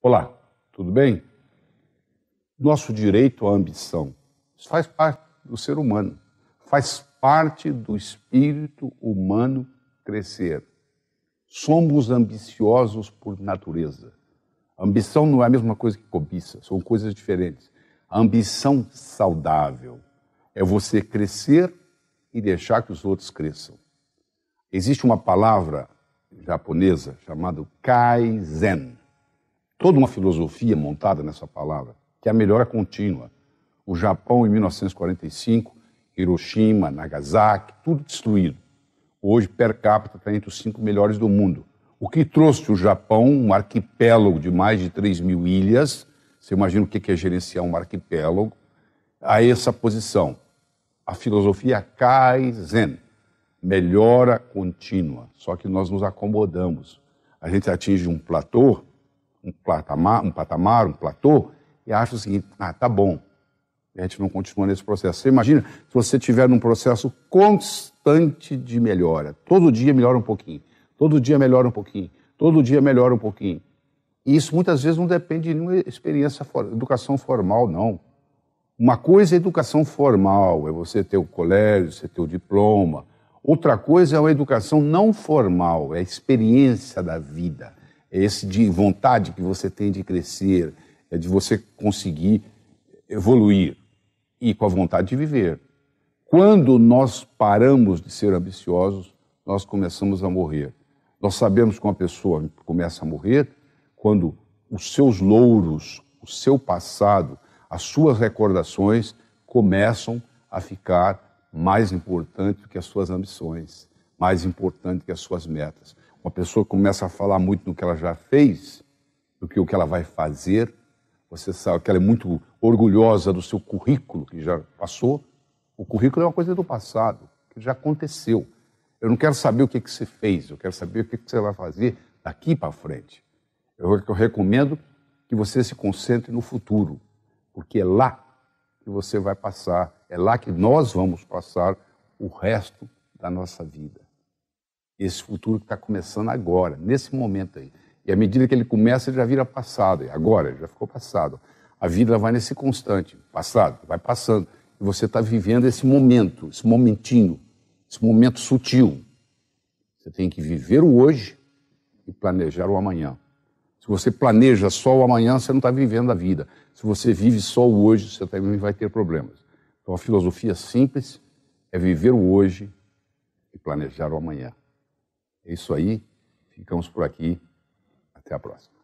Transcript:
Olá, tudo bem? Nosso direito à ambição. faz parte do ser humano, faz parte do espírito humano crescer. Somos ambiciosos por natureza. Ambição não é a mesma coisa que cobiça, são coisas diferentes. A ambição saudável é você crescer e deixar que os outros cresçam. Existe uma palavra japonesa chamada kaizen toda uma filosofia montada nessa palavra, que é a melhora contínua. O Japão, em 1945, Hiroshima, Nagasaki, tudo destruído. Hoje, per capita, está entre os cinco melhores do mundo. O que trouxe o Japão, um arquipélago de mais de 3 mil ilhas, você imagina o que é gerenciar um arquipélago, a essa posição. A filosofia Kaizen, melhora contínua. Só que nós nos acomodamos. A gente atinge um platô um patamar, um, patamar, um platô, e acha o seguinte: ah, tá bom. a gente não continua nesse processo. Você imagina se você tiver num processo constante de melhora. Todo dia melhora um pouquinho. Todo dia melhora um pouquinho. Todo dia melhora um pouquinho. E isso muitas vezes não depende de nenhuma experiência, educação formal, não. Uma coisa é educação formal, é você ter o colégio, você ter o diploma. Outra coisa é uma educação não formal, é a experiência da vida é esse de vontade que você tem de crescer, é de você conseguir evoluir e com a vontade de viver. Quando nós paramos de ser ambiciosos, nós começamos a morrer. Nós sabemos que uma pessoa começa a morrer quando os seus louros, o seu passado, as suas recordações começam a ficar mais importante do que as suas ambições, mais importante do que as suas metas. Uma pessoa começa a falar muito do que ela já fez, do que o que ela vai fazer. Você sabe que ela é muito orgulhosa do seu currículo que já passou. O currículo é uma coisa do passado, que já aconteceu. Eu não quero saber o que, que você fez, eu quero saber o que, que você vai fazer daqui para frente. Eu, eu recomendo que você se concentre no futuro, porque é lá que você vai passar, é lá que nós vamos passar o resto da nossa vida esse futuro que está começando agora, nesse momento aí. E à medida que ele começa, ele já vira passado. E agora, já ficou passado. A vida vai nesse constante, passado, vai passando. E você está vivendo esse momento, esse momentinho, esse momento sutil. Você tem que viver o hoje e planejar o amanhã. Se você planeja só o amanhã, você não está vivendo a vida. Se você vive só o hoje, você também vai ter problemas. Então a filosofia simples é viver o hoje e planejar o amanhã. É isso aí. Ficamos por aqui. Até a próxima.